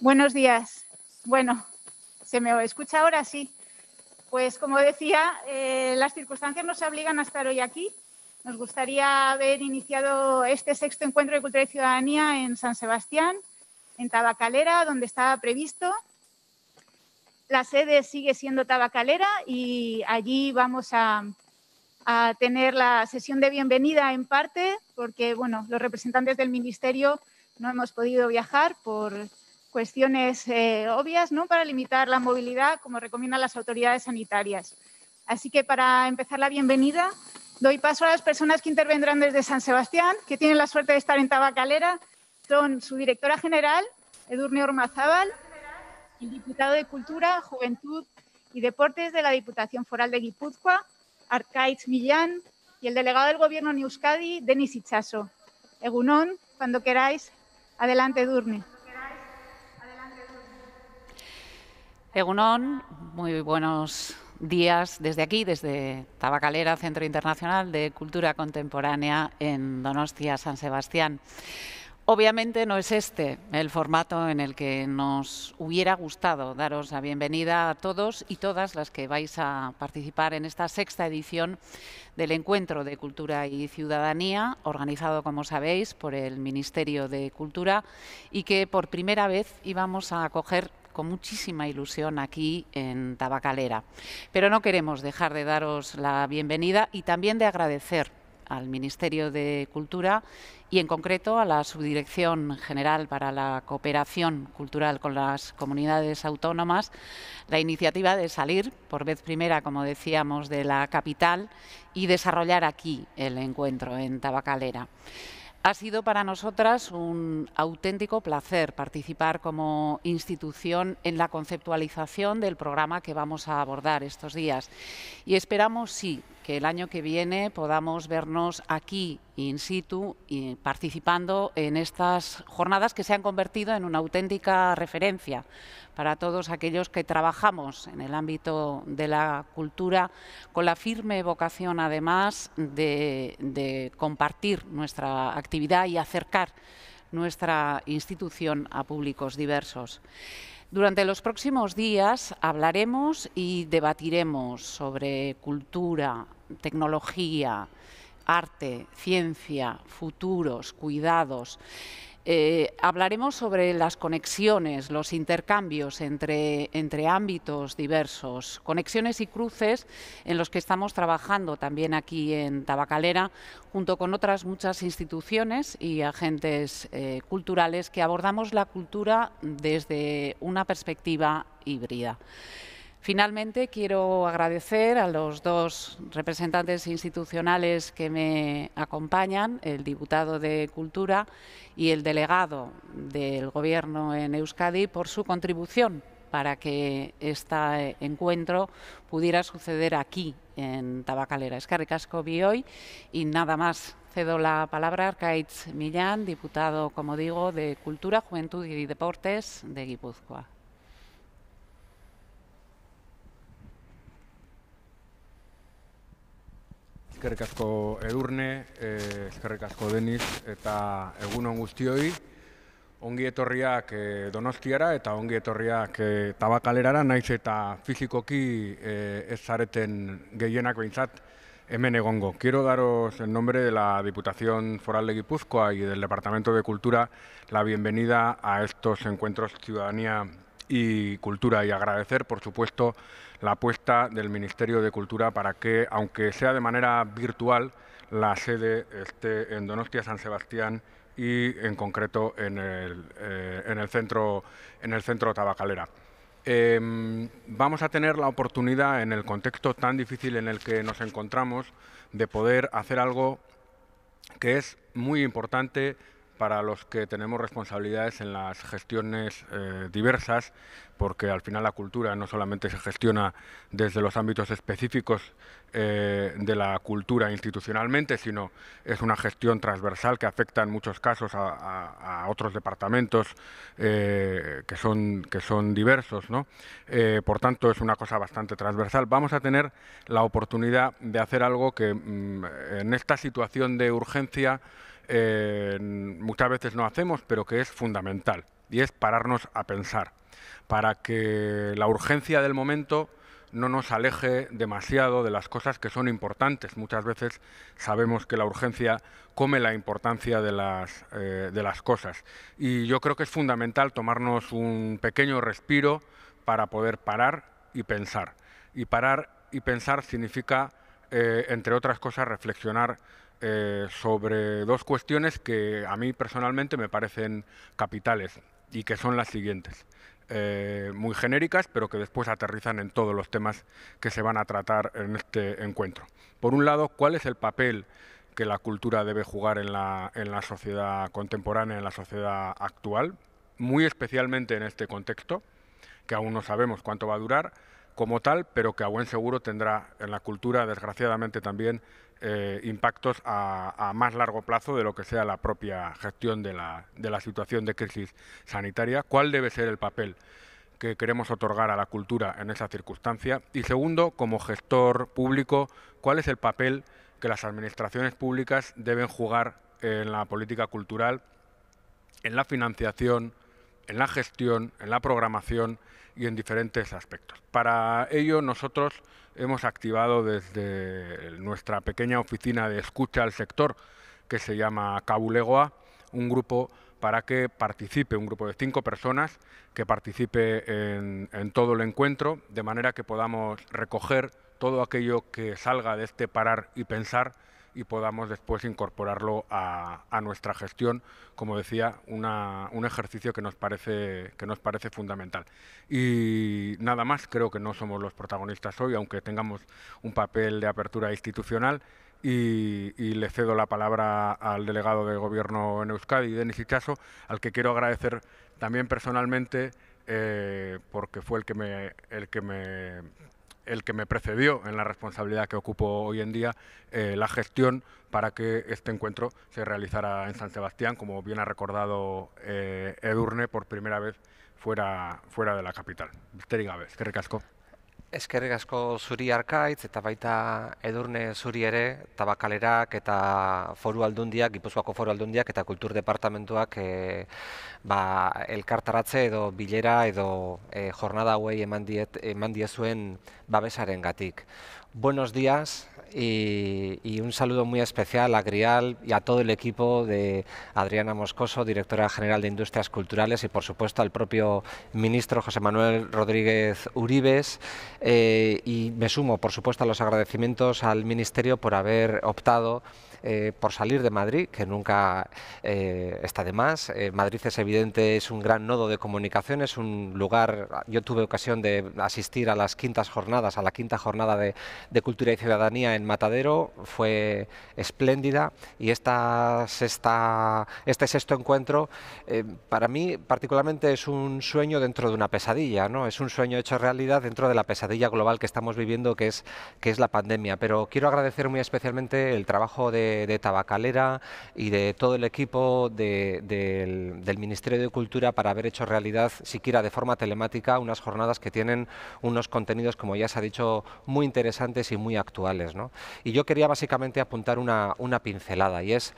Buenos días. Bueno, ¿se me escucha ahora? Sí. Pues como decía, eh, las circunstancias nos obligan a estar hoy aquí. Nos gustaría haber iniciado este sexto encuentro de cultura y ciudadanía en San Sebastián, en Tabacalera, donde estaba previsto. La sede sigue siendo Tabacalera y allí vamos a, tener la sesión de bienvenida en parte, porque bueno, los representantes del Ministerio no hemos podido viajar por cuestiones eh, obvias ¿no? para limitar la movilidad, como recomiendan las autoridades sanitarias. Así que para empezar la bienvenida, doy paso a las personas que intervendrán desde San Sebastián, que tienen la suerte de estar en Tabacalera. Son su directora general, Edurne Ormazábal, el diputado de Cultura, Juventud y Deportes de la Diputación Foral de Guipúzcoa, Arcaiz Millán, y el delegado del Gobierno en Euskadi, Denis Ichaso. Egunón, cuando queráis, adelante, Edurne. Egunon, muy buenos días desde aquí, desde Tabacalera, Centro Internacional de Cultura Contemporánea en Donostia, San Sebastián. Obviamente no es este el formato en el que nos hubiera gustado daros la bienvenida a todos y todas las que vais a participar en esta sexta edición del Encuentro de Cultura y Ciudadanía, organizado, como sabéis, por el Ministerio de Cultura y que por primera vez íbamos a acoger con muchísima ilusión aquí en Tabacalera. Pero no queremos dejar de daros la bienvenida y también de agradecer al Ministerio de Cultura y en concreto a la Subdirección General para la Cooperación Cultural con las Comunidades Autónomas, la iniciativa de salir por vez primera, como decíamos, de la capital y desarrollar aquí el encuentro en Tabacalera. Ha sido para nosotras un auténtico placer participar como institución en la conceptualización del programa que vamos a abordar estos días y esperamos, sí, que el año que viene podamos vernos aquí in situ y participando en estas jornadas que se han convertido en una auténtica referencia para todos aquellos que trabajamos en el ámbito de la cultura con la firme vocación además de, de compartir nuestra actividad y acercar nuestra institución a públicos diversos. Durante los próximos días hablaremos y debatiremos sobre cultura, tecnología, arte, ciencia, futuros, cuidados. Eh, hablaremos sobre las conexiones, los intercambios entre, entre ámbitos diversos, conexiones y cruces en los que estamos trabajando también aquí en Tabacalera, junto con otras muchas instituciones y agentes eh, culturales que abordamos la cultura desde una perspectiva híbrida. Finalmente, quiero agradecer a los dos representantes institucionales que me acompañan, el diputado de Cultura y el delegado del Gobierno en Euskadi, por su contribución para que este encuentro pudiera suceder aquí, en Tabacalera. Es que vi hoy y nada más. Cedo la palabra a Arcaitz Millán, diputado, como digo, de Cultura, Juventud y Deportes de Guipúzcoa. Eskerrik asko Edurne, eh, eskerrik asko Deniz eta egunon guztioi. Ongi etorriak eh, Donostiara eta ongi etorriak e, Tabakalerara naiz eta fizikoki e, ez zareten gehienak behintzat hemen egongo. Quiero daros en nombre de la Diputación Foral de Guipúzcoa y del Departamento de Cultura la bienvenida a estos encuentros ciudadanía y Cultura. Y agradecer, por supuesto, la apuesta del Ministerio de Cultura para que, aunque sea de manera virtual, la sede esté en Donostia, San Sebastián y en concreto en el, eh, en el, centro, Tabacalera. Em, vamos a tener la oportunidad, en el contexto tan difícil en el que nos encontramos, de poder hacer algo que es muy importante para los que tenemos responsabilidades en las gestiones eh, diversas, porque al final la cultura no solamente se gestiona desde los ámbitos específicos eh, de la cultura institucionalmente, sino es una gestión transversal que afecta en muchos casos a, otros departamentos eh, que, son, que son diversos. por tanto, es una cosa bastante transversal. Vamos a tener la oportunidad de hacer algo que mm, en esta situación de urgencia eh, muchas veces no hacemos, pero que es fundamental, y es pararnos a pensar, para que la urgencia del momento no nos aleje demasiado de las cosas que son importantes. Muchas veces sabemos que la urgencia come la importancia de las, eh, de las cosas. Y yo creo que es fundamental tomarnos un pequeño respiro para poder parar y pensar. Y parar y pensar significa, eh, entre otras cosas, reflexionar eh, sobre dos cuestiones que a mí personalmente me parecen capitales y que son las siguientes. Eh, muy genéricas, pero que después aterrizan en todos los temas que se van a tratar en este encuentro. Por un lado, ¿cuál es el papel que la cultura debe jugar en la, en la sociedad contemporánea, en la sociedad actual? Muy especialmente en este contexto, que aún no sabemos cuánto va a durar como tal, pero que a buen seguro tendrá en la cultura, desgraciadamente también, eh, impactos a, más largo plazo de lo que sea la propia gestión de la, de la situación de crisis sanitaria, cuál debe ser el papel que queremos otorgar a la cultura en esa circunstancia y segundo, como gestor público, cuál es el papel que las administraciones públicas deben jugar en la política cultural, en la financiación, en la gestión, en la programación y en diferentes aspectos. Para ello nosotros hemos activado desde nuestra pequeña oficina de escucha al sector, que se llama Cabulegoa, un grupo para que participe, un grupo de cinco personas que participe en, en todo el encuentro, de manera que podamos recoger todo aquello que salga de este parar y pensar y podamos después incorporarlo a, nuestra gestión, como decía, un ejercicio que nos, parece, que nos parece fundamental. Y nada más, creo que no somos los protagonistas hoy, aunque tengamos un papel de apertura institucional. Y, le cedo la palabra al delegado de Gobierno en Euskadi, Denis Ichaso, al que quiero agradecer también personalmente eh, porque fue el que me, el que me el que me precedió en la responsabilidad que ocupo hoy en día, eh, la gestión para que este encuentro se realizara en San Sebastián, como bien ha recordado eh, Edurne, por primera vez fuera, fuera de la capital. Terry vez, qué recasco. Eskerrik asko zuri arkaitz eta baita edurne zuri ere tabakalerak eta foru aldundiak, gipuzkoako foru aldundiak eta kultur departamentuak e, ba, elkartaratze edo bilera edo e, jornada hauei eman, eman diezuen babesaren gatik. Buenos días y, un saludo muy especial a Grial y a todo el equipo de Adriana Moscoso, directora general de Industrias Culturales, y por supuesto al propio ministro José Manuel Rodríguez Uribes. Eh, y me sumo, por supuesto, a los agradecimientos al Ministerio por haber optado eh, por salir de Madrid, que nunca eh, está de más. Eh, Madrid es evidente, es un gran nodo de comunicación, es un lugar, yo tuve ocasión de asistir a las quintas jornadas, a la quinta jornada de, de Cultura y Ciudadanía en Matadero, fue espléndida y esta sexta, este sexto encuentro para mí particularmente es un sueño dentro de una pesadilla, ¿no? es un sueño hecho realidad dentro de la pesadilla global que estamos viviendo que es, que es la pandemia, pero quiero agradecer muy especialmente el trabajo de de, Tabacalera y de todo el equipo del, Ministerio de Cultura para haber hecho realidad, siquiera de forma telemática, unas jornadas que tienen unos contenidos, como ya se ha dicho, muy interesantes y muy actuales. Y yo quería básicamente apuntar una, una pincelada y es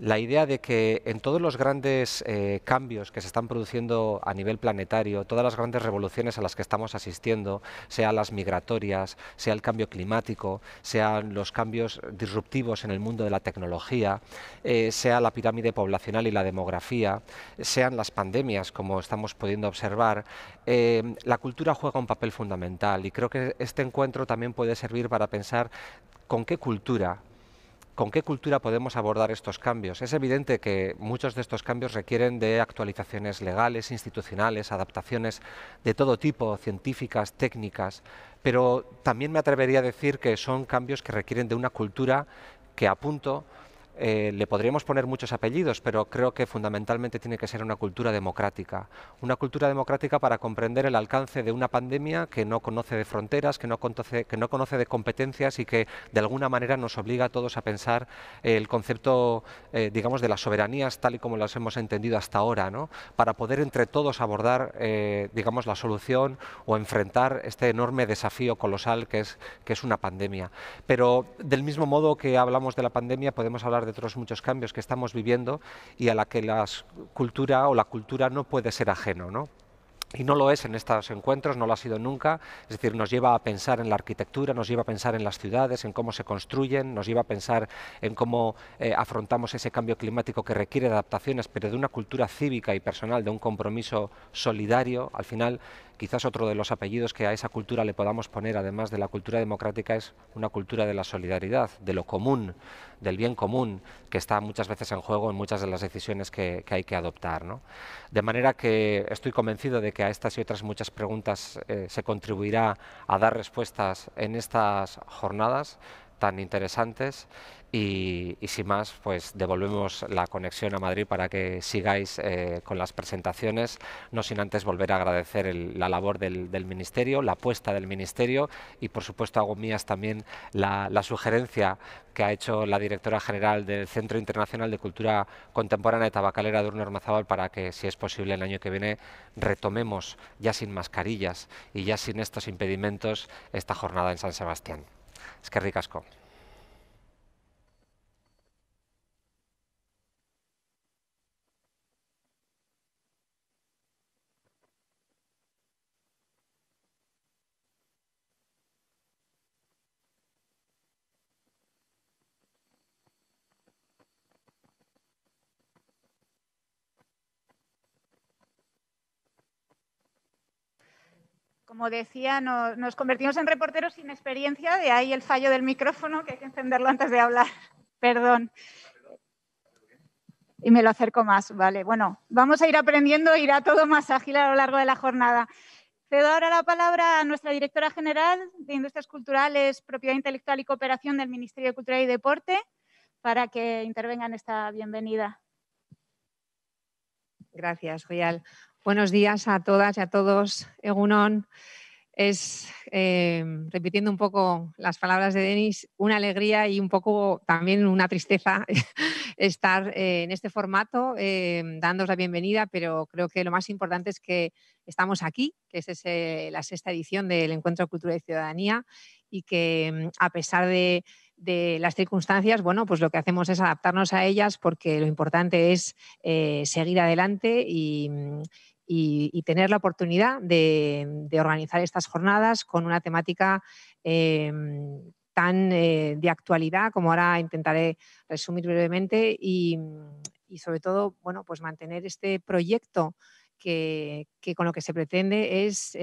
la idea de que en todos los grandes eh, cambios que se están produciendo a nivel planetario, todas las grandes revoluciones a las que estamos asistiendo, sea las migratorias, sea el cambio climático, sean los cambios disruptivos en el mundo de la tecnología, eh, sea la pirámide poblacional y la demografía, sean las pandemias como estamos pudiendo observar, eh, la cultura juega un papel fundamental y creo que este encuentro también puede servir para pensar con qué cultura ¿Con qué cultura podemos abordar estos cambios? Es evidente que muchos de estos cambios requieren de actualizaciones legales, institucionales, adaptaciones de todo tipo, científicas, técnicas, pero también me atrevería a decir que son cambios que requieren de una cultura que punto, eh, le podríamos poner muchos apellidos, pero creo que fundamentalmente tiene que ser una cultura democrática. Una cultura democrática para comprender el alcance de una pandemia que no conoce de fronteras, que no conoce, que no conoce de competencias y que de alguna manera nos obliga a todos a pensar el concepto, eh, digamos, de las soberanías tal y como las hemos entendido hasta ahora, ¿no? para poder entre todos abordar, eh, digamos, la solución o enfrentar este enorme desafío colosal que es, que es una pandemia. Pero del mismo modo que hablamos de la pandemia, podemos hablar de de otros muchos cambios que estamos viviendo y a la que la cultura o la cultura no puede ser ajeno. ¿no? Y no lo es en estos encuentros, no lo ha sido nunca, es decir, nos lleva a pensar en la arquitectura, nos lleva a pensar en las ciudades, en cómo se construyen, nos lleva a pensar en cómo eh, afrontamos ese cambio climático que requiere adaptaciones, pero de una cultura cívica y personal, de un compromiso solidario. Al final, Quizás otro de los apellidos que a esa cultura le podamos poner, además de la cultura democrática, es una cultura de la solidaridad, de lo común, del bien común, que está muchas veces en juego en muchas de las decisiones que, hay que adoptar. De manera que estoy convencido de que a estas y otras muchas preguntas eh, se contribuirá a dar respuestas en estas jornadas tan interesantes y, sin más, pues devolvemos la conexión a Madrid para que sigáis eh, con las presentaciones, no sin antes volver a agradecer la labor del, Ministerio, la apuesta del Ministerio y, por supuesto, hago mías también la, sugerencia que ha hecho la directora general del Centro Internacional de Cultura Contemporánea de Tabacalera, Durno Armazábal, para que, si es posible, el año que viene retomemos ya sin mascarillas y ya sin estos impedimentos esta jornada en San Sebastián. Es que ricasco. como decía, nos convertimos en reporteros sin experiencia, de ahí el fallo del micrófono, que hay que encenderlo antes de hablar. Perdón. Y me lo acerco más, vale. Bueno, vamos a ir aprendiendo, irá todo más ágil a lo largo de la jornada. Cedo ahora la palabra a nuestra directora general de Industrias Culturales, Propiedad Intelectual y Cooperación del Ministerio de Cultura y Deporte, para que intervenga en esta bienvenida. Gracias, Joyal. Buenos días a todas y a todos. Egunon, es, eh, repitiendo un poco las palabras de Denis, una alegría y un poco también una tristeza estar eh, en este formato, eh, dándos la bienvenida, pero creo que lo más importante es que estamos aquí, que es la sexta edición del Encuentro Cultura y Ciudadanía, y que mm, a pesar de de las circunstancias, bueno, pues lo que hacemos es adaptarnos a ellas porque lo importante es eh, seguir adelante y, tener la oportunidad de, organizar estas jornadas con una temática eh, tan eh, de actualidad como ahora intentaré resumir brevemente y, sobre todo, bueno, pues mantener este proyecto que, que, con lo que se pretende es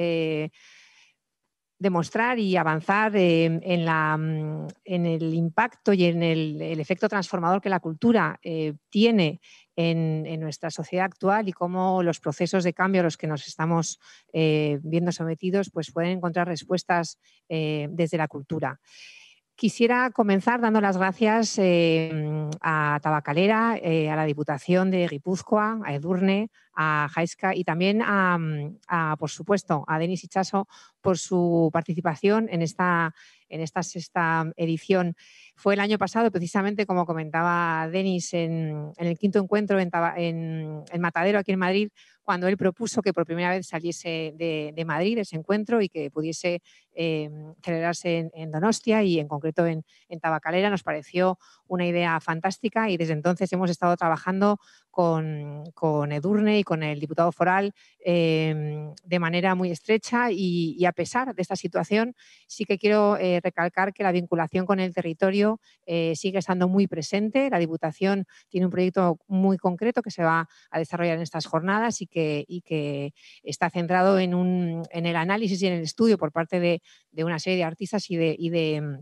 demostrar y avanzar mm, en, el impacto y en el, efecto transformador que la cultura eh, tiene en, nuestra sociedad actual y cómo los procesos de cambio a los que nos estamos eh, viendo sometidos pues pueden encontrar respuestas eh, desde la cultura. Quisiera comenzar dando las gracias em, a Tabacalera, eh, a la Diputación de Guipúzcoa, a Edurne, a Jaisca y también, mm, a, por supuesto, a Denis Ichaso por su participación en esta, en esta sexta edición. Fue el año pasado, precisamente, como comentaba Denis, en, el quinto encuentro en, en, en Matadero, aquí en Madrid, cuando él propuso que por primera vez saliese de, Madrid ese encuentro y que pudiese eh, celebrarse en, Donostia y en concreto en, Tabacalera. Nos pareció una idea fantástica y desde entonces hemos estado trabajando con, Edurne y con el diputado foral eh, de manera muy estrecha y, a pesar de esta situación sí que quiero eh, recalcar que la vinculación con el territorio eh, sigue estando muy presente. La Diputación tiene un proyecto muy concreto que se va a desarrollar en estas jornadas y y que está centrado en, el análisis y en el estudio por parte de, una serie de artistas y de, mm,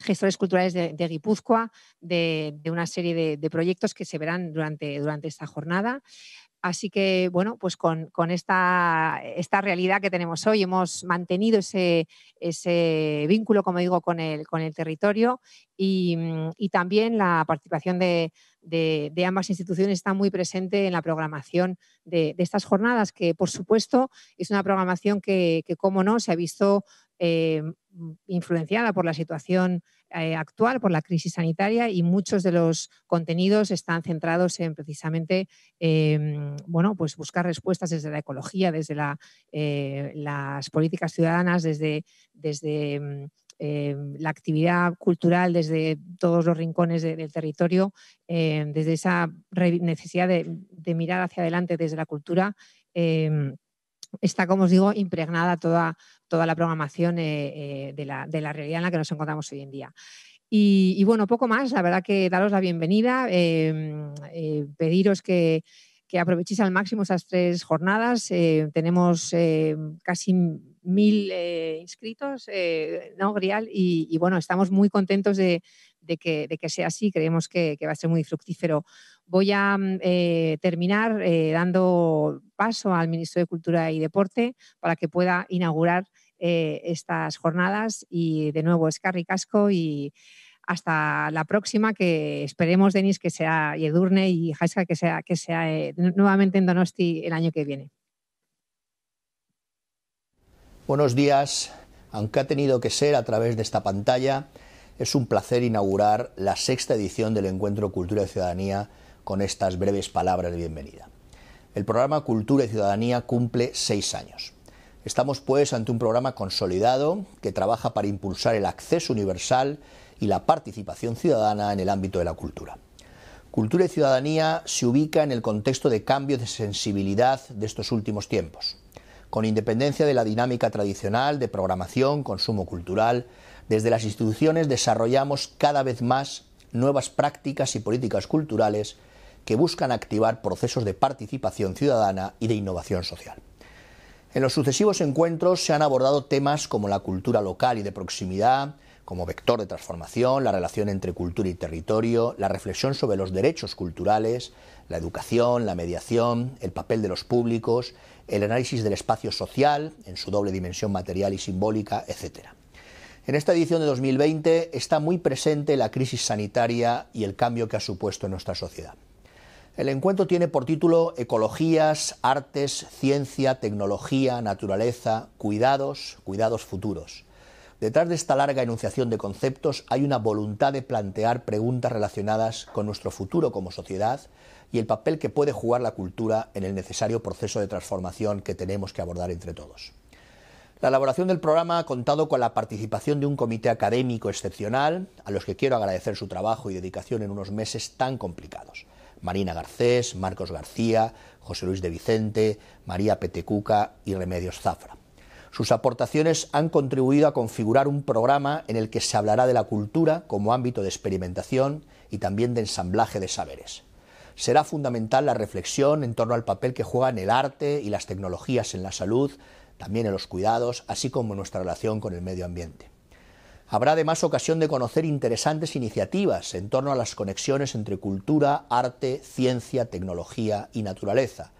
gestores culturales de, Guipúzcoa, de, una serie de, proyectos que se verán durante esta jornada. Así que, bueno, pues con, esta, realidad que tenemos hoy, hemos mantenido ese, vínculo, como digo, con el, territorio mm, y, también la participación de, ambas instituciones está muy presente en la programación de, estas jornadas, que por supuesto es una programación que, como no, se ha visto eh, influenciada por la situación eh, actual por la crisis sanitaria y muchos de los contenidos están centrados en precisamente em, bueno, pues buscar respuestas desde la ecología, desde eh, las políticas ciudadanas, desde, desde em, em, la actividad cultural desde todos los rincones del territorio, desde esa necesidad de, mirar hacia adelante desde la cultura está, como os digo, impregnada toda, toda la programación eh, eh, de, la, realidad en la que nos encontramos hoy en día. Y, bueno, poco más, la verdad que daros la bienvenida, em, eh, pediros que, que aprovechéis al máximo esas tres jornadas. tenemos casi mil eh, inscritos, eh, ¿no, Grial? Y, bueno, estamos muy contentos de, que, sea así, creemos que, va a ser muy fructífero. Voy a mm, eh, terminar eh, dando paso al ministro de Cultura y Deporte para que pueda inaugurar estas jornadas y de nuevo es Casco y hasta la próxima, que esperemos, Denis, que sea Yedurne y Jaisca que sea, que sea nuevamente en Donosti el año que viene. Buenos días, aunque ha tenido que ser a través de esta pantalla, es un placer inaugurar la sexta edición del Encuentro Cultura y Ciudadanía con estas breves palabras de bienvenida. El programa Cultura y Ciudadanía cumple seis años. Estamos pues ante un programa consolidado que trabaja para impulsar el acceso universal y la participación ciudadana en el ámbito de la cultura. Cultura y ciudadanía se ubica en el contexto de cambios de sensibilidad de estos últimos tiempos con independencia de la dinámica tradicional de programación, consumo cultural, desde las instituciones desarrollamos cada vez más nuevas prácticas y políticas culturales que buscan activar procesos de participación ciudadana y de innovación social. En los sucesivos encuentros se han abordado temas como la cultura local y de proximidad, como vector de transformación, la relación entre cultura y territorio, la reflexión sobre los derechos culturales, la educación, la mediación, el papel de los públicos, el análisis del espacio social en su doble dimensión material y simbólica, etc. En esta edición de 2020 está muy presente la crisis sanitaria y el cambio que ha supuesto en nuestra sociedad. El encuentro tiene por título Ecologías, Artes, Ciencia, Tecnología, Naturaleza, Cuidados, Cuidados Futuros Detrás de esta larga enunciación de conceptos hay una voluntad de plantear preguntas relacionadas con nuestro futuro como sociedad y el papel que puede jugar la cultura en el necesario proceso de transformación que tenemos que abordar entre todos. La elaboración del programa ha contado con la participación de un comité académico excepcional, a los que quiero agradecer su trabajo y dedicación en unos meses tan complicados. Marina Garcés, Marcos García, José Luis de Vicente, María Petecuca y Remedios Zafra. Sus aportaciones han contribuido a configurar un programa en el que se hablará de la cultura como ámbito de experimentación y también de ensamblaje de saberes. Será fundamental la reflexión en torno al papel que juegan el arte y las tecnologías en la salud, también en los cuidados, así como nuestra relación con el medio ambiente. Habrá además ocasión de conocer interesantes iniciativas en torno a las conexiones entre cultura, arte, ciencia, tecnología y naturaleza,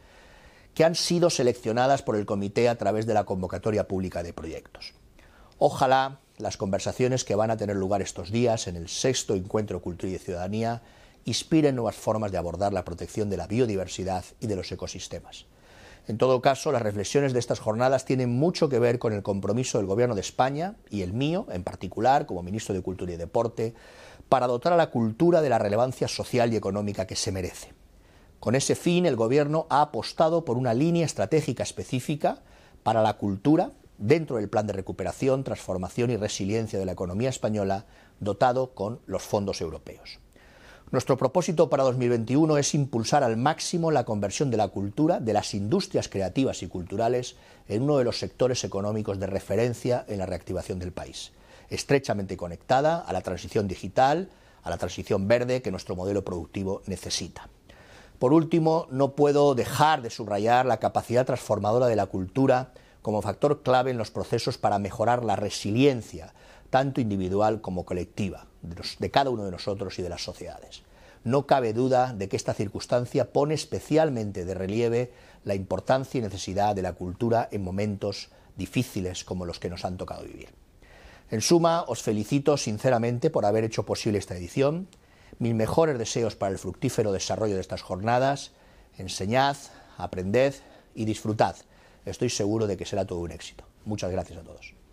que han sido seleccionadas por el comité a través de la convocatoria pública de proyectos. Ojalá las conversaciones que van a tener lugar estos días en el sexto encuentro Cultura y Ciudadanía inspiren nuevas formas de abordar la protección de la biodiversidad y de los ecosistemas. En todo caso, las reflexiones de estas jornadas tienen mucho que ver con el compromiso del Gobierno de España y el mío, en particular, como ministro de Cultura y Deporte, para dotar a la cultura de la relevancia social y económica que se merece. Con ese fin, el Gobierno ha apostado por una línea estratégica específica para la cultura dentro del Plan de Recuperación, Transformación y Resiliencia de la Economía Española, dotado con los fondos europeos. Nuestro propósito para 2021 es impulsar al máximo la conversión de la cultura, de las industrias creativas y culturales, en uno de los sectores económicos de referencia en la reactivación del país, estrechamente conectada a la transición digital, a la transición verde que nuestro modelo productivo necesita. Por último, no puedo dejar de subrayar la capacidad transformadora de la cultura como factor clave en los procesos para mejorar la resiliencia, tanto individual como colectiva, de, cada uno de nosotros y de las sociedades. No cabe duda de que esta circunstancia pone especialmente de relieve la importancia y necesidad de la cultura en momentos difíciles como los que nos han tocado vivir. En suma, os felicito sinceramente por haber hecho posible esta edición. Mis mejores deseos para el fructífero desarrollo de estas jornadas. Enseñad, aprended y disfrutad. Estoy seguro de que será todo un éxito. Muchas gracias a todos.